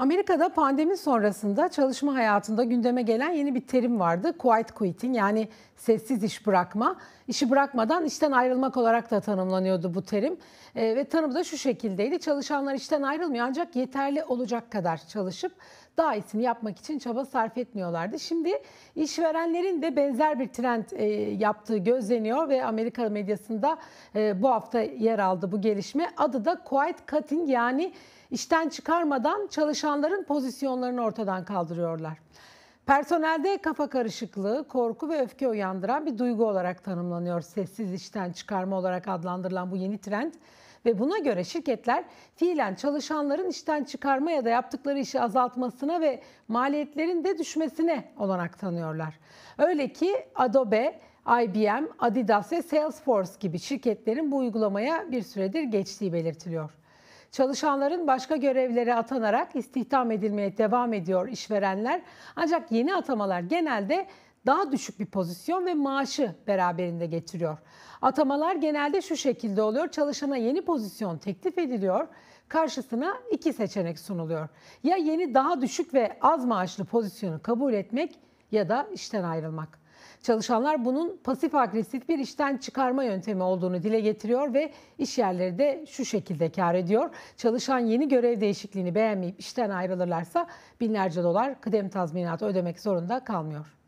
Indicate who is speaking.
Speaker 1: Amerika'da pandemi sonrasında çalışma hayatında gündeme gelen yeni bir terim vardı. Quiet quitting yani sessiz iş bırakma. İşi bırakmadan işten ayrılmak olarak da tanımlanıyordu bu terim. E, ve tanımı da şu şekildeydi. Çalışanlar işten ayrılmıyor ancak yeterli olacak kadar çalışıp daha iyisini yapmak için çaba sarf etmiyorlardı. Şimdi işverenlerin de benzer bir trend e, yaptığı gözleniyor ve Amerika medyasında e, bu hafta yer aldı bu gelişme. Adı da quiet cutting yani işten çıkarmadan çalışan çalışanların pozisyonlarını ortadan kaldırıyorlar. Personelde kafa karışıklığı, korku ve öfke uyandıran bir duygu olarak tanımlanıyor. Sessiz işten çıkarma olarak adlandırılan bu yeni trend ve buna göre şirketler fiilen çalışanların işten çıkarma ya da yaptıkları işi azaltmasına ve maliyetlerin de düşmesine olanak tanıyorlar. Öyle ki Adobe, IBM, Adidas ve Salesforce gibi şirketlerin bu uygulamaya bir süredir geçtiği belirtiliyor. Çalışanların başka görevlere atanarak istihdam edilmeye devam ediyor işverenler. Ancak yeni atamalar genelde daha düşük bir pozisyon ve maaşı beraberinde getiriyor. Atamalar genelde şu şekilde oluyor. Çalışana yeni pozisyon teklif ediliyor. Karşısına iki seçenek sunuluyor. Ya yeni daha düşük ve az maaşlı pozisyonu kabul etmek ya da işten ayrılmak. Çalışanlar bunun pasif agresif bir işten çıkarma yöntemi olduğunu dile getiriyor ve iş yerleri de şu şekilde kar ediyor. Çalışan yeni görev değişikliğini beğenmeyip işten ayrılırlarsa binlerce dolar kıdem tazminatı ödemek zorunda kalmıyor.